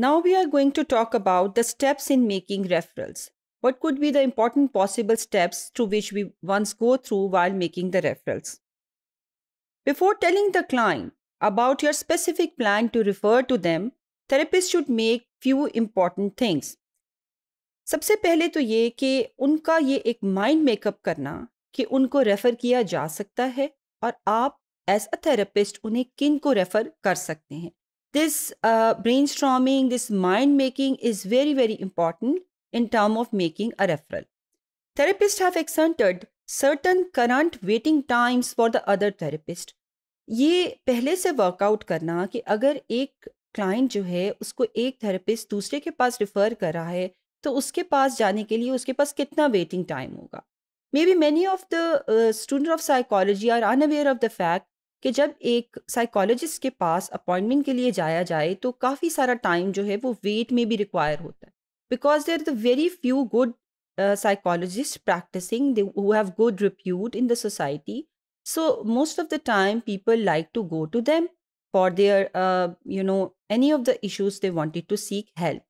Now we are going to talk about the steps in making referrals. What could be the important possible steps through which we once go through while making the referrals? Before telling the client about your specific plan to refer to them, therapist should make few important things. सबसे पहले तो ये कि उनका ये एक mind makeup करना कि उनको रेफ़र किया जा सकता है और आप एज अ थेरेपिस्ट उन्हें किन को रेफ़र कर सकते हैं this uh, brainstorming, this mind making is very, very important in term of making a referral. Therapists have accented certain current waiting times for the other therapist. ये पहले से workout करना कि अगर एक क्लाइंट जो है उसको एक थेरेपिस्ट दूसरे के पास रिफर कर रहा है तो उसके पास जाने के लिए उसके पास कितना वेटिंग टाइम होगा may be many of the student of psychology are unaware of the fact कि जब एक साइकोलॉजिस्ट के पास अपॉइंटमेंट के लिए जाया जाए तो काफ़ी सारा टाइम जो है वो वेट में भी रिक्वायर होता है because there the very few good psychologist practicing who have good repute in the society so most of the time people like to go to them for their you know any of the issues they wanted to seek help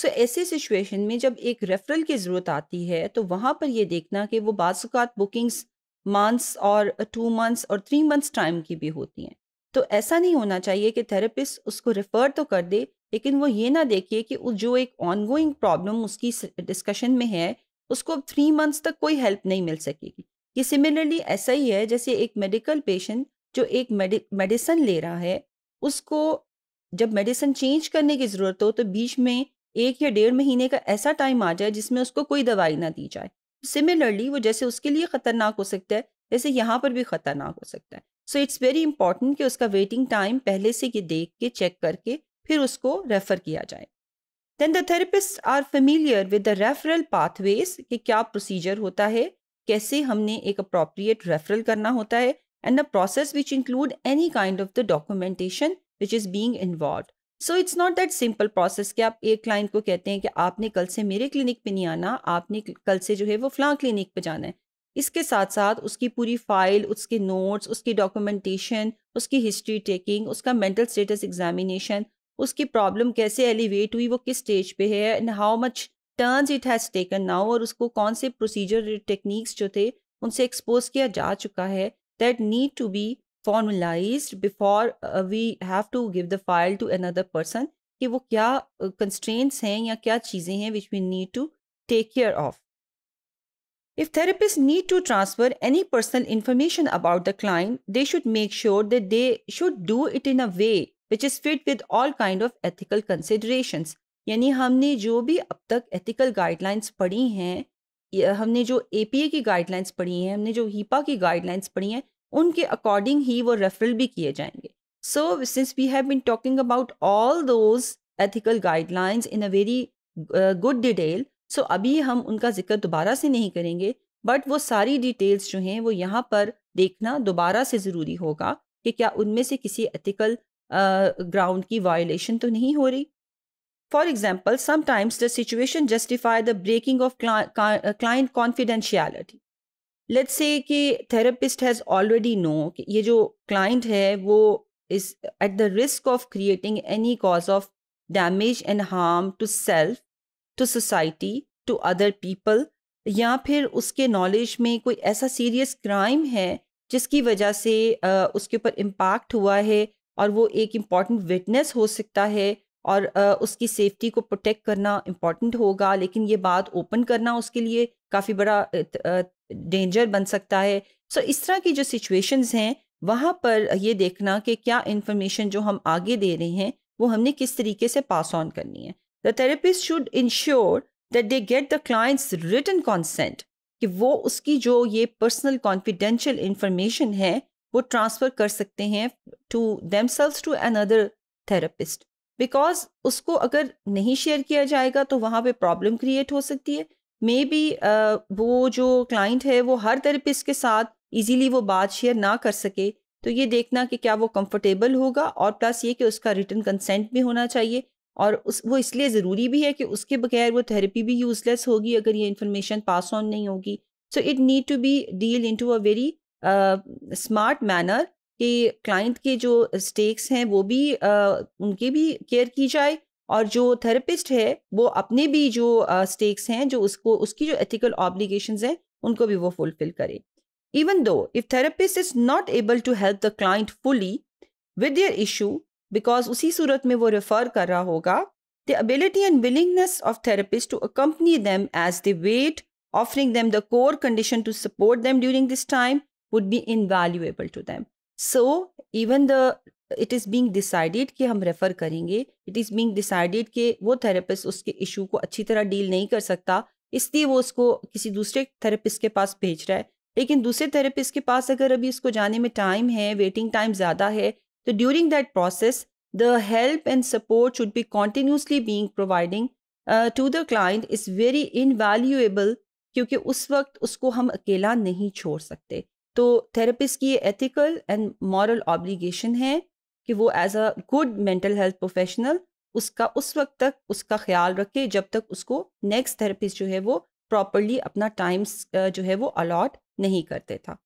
so ऐसे situation में जब एक referral की ज़रूरत आती है तो वहाँ पर यह देखना कि वो बाज़ात बुकिंग्स मंथ्स और टू uh, मंथ्स और थ्री मंथ्स टाइम की भी होती हैं तो ऐसा नहीं होना चाहिए कि थेरेपिस्ट उसको रेफर तो कर दे लेकिन वो ये ना देखिए कि जो एक ऑनगोइंग प्रॉब्लम उसकी डिस्कशन में है उसको अब थ्री मंथ्स तक कोई हेल्प नहीं मिल सकेगी ये सिमिलरली ऐसा ही है जैसे एक मेडिकल पेशेंट जो एक मेडिसन ले रहा है उसको जब मेडिसन चेंज करने की ज़रूरत हो तो बीच में एक या डेढ़ महीने का ऐसा टाइम आ जाए जिसमें उसको कोई दवाई ना दी जाए सिमिलरली वो जैसे उसके लिए ख़तरनाक हो सकता है वैसे यहाँ पर भी ख़तरनाक हो सकता है सो इट्स वेरी इंपॉर्टेंट कि उसका वेटिंग टाइम पहले से ये देख के चेक करके फिर उसको रेफ़र किया जाए then the therapist are familiar with the referral pathways कि क्या प्रोसीजर होता है कैसे हमने एक अप्रोप्रिएट रेफरल करना होता है and the process which include any kind of the documentation which is being involve so it's not that simple process कि आप एक क्लाइंट को कहते हैं कि आपने कल से मेरे क्लिनिक पे नहीं आना आपने कल से जो है वो फ्लां क्लिनिक पे जाना है इसके साथ साथ उसकी पूरी फाइल उसके नोट्स उसकी डॉक्यूमेंटेशन उसकी हिस्ट्री टेकिंग उसका मेंटल स्टेटस एग्जामिनेशन उसकी प्रॉब्लम कैसे एलिवेट हुई वो किस स्टेज पे है and how much turns it has taken now और उसको कौन से प्रोसीजर टेक्निक्स जो थे उनसे एक्सपोज किया जा चुका है that need to be formalized before we have to give the file to another person कि वो क्या कंस्ट्रेंट्स uh, हैं या क्या चीज़ें हैं which we need to take care of If therapists need to transfer any personal information about the client, they should make sure that they should do it in a way which is fit with all kind of ethical considerations. यानी हमने जो भी अब तक ethical guidelines पढ़ी हैं हमने जो APA की guidelines पढ़ी हैं हमने जो HIPAA की guidelines पढ़ी हैं उनके अकॉर्डिंग ही वो रेफरल भी किए जाएंगे so since we have been talking about all those ethical guidelines in a very good detail so अभी हम उनका जिक्र दोबारा से नहीं करेंगे बट वो सारी डिटेल्स जो हैं वो यहाँ पर देखना दोबारा से ज़रूरी होगा कि क्या उनमें से किसी एथिकल ग्राउंड uh, की वायोलेशन तो नहीं हो रही for example sometimes the situation justify the breaking of client confidentiality let's say कि थेरेपिस्ट हैज़ ऑलरेडी नो कि ये जो क्लाइंट है वो is at the risk of creating any cause of damage and harm to self to society to other people या फिर उसके knowledge में कोई ऐसा सीरियस क्राइम है जिसकी वजह से उसके ऊपर इम्पैक्ट हुआ है और वो एक इम्पॉर्टेंट विटनेस हो सकता है और उसकी सेफ्टी को प्रोटेक्ट करना इम्पॉर्टेंट होगा लेकिन ये बात ओपन करना उसके लिए काफ़ी बड़ा डेंजर बन सकता है सो so, इस तरह की जो सिचुएशंस हैं वहाँ पर ये देखना कि क्या इन्फॉर्मेशन जो हम आगे दे रहे हैं वो हमने किस तरीके से पास ऑन करनी है the therapist should ensure that they get the clients written consent कि वो उसकी जो ये पर्सनल कॉन्फिडेंशियल इंफॉर्मेशन है वो ट्रांसफ़र कर सकते हैं to themselves to another therapist because उसको अगर नहीं शेयर किया जाएगा तो वहाँ पे प्रॉब्लम क्रिएट हो सकती है मे बी uh, वो जो क्लाइंट है वो हर थेरेपिस्ट के साथ ईजीली वो बात शेयर ना कर सके तो ये देखना कि क्या वो कंफर्टेबल होगा और प्लस ये कि उसका रिटर्न कंसेंट भी होना चाहिए और उस वो इसलिए ज़रूरी भी है कि उसके बगैर वो थेरेपी भी यूज़लेस होगी अगर ये इन्फॉर्मेशन पास ऑन नहीं होगी so it need to be deal in to a very smart manner कि क्लाइंट के जो स्टेक्स हैं वो भी आ, उनके भी केयर की जाए और जो थेरेपिस्ट है वो अपने भी जो स्टेक्स हैं जो उसको उसकी जो एथिकल ऑब्लिगेशन हैं उनको भी वो फुलफिल करे even though if therapist is not able to help the client fully with your issue because उसी सूरत में वो रेफर कर रहा होगा the ability and willingness of therapist to accompany them as the wait offering them the core condition to support them during this time would be invaluable to them so even the it is being decided कि हम refer करेंगे it is being decided कि वो therapist उसके issue को अच्छी तरह deal नहीं कर सकता इसलिए वो उसको किसी दूसरे थेरेपिस्ट के पास भेज रहा है लेकिन दूसरे थेरेपिस्ट के पास अगर अभी उसको जाने में टाइम है वेटिंग टाइम ज़्यादा है तो during that process the help and support should be continuously being providing to the client is very invaluable क्योंकि उस वक्त उसको हम अकेला नहीं छोड़ सकते तो थेरेपिस्ट की ये एथिकल एंड मॉरल ऑब्लिगेशन है कि वो as a good mental health professional उसका उस वक्त तक उसका ख्याल रखे जब तक उसको नेक्स्ट थेरेपिस्ट जो है वो प्रॉपरली अपना टाइम्स जो है वो अलॉट नहीं करते था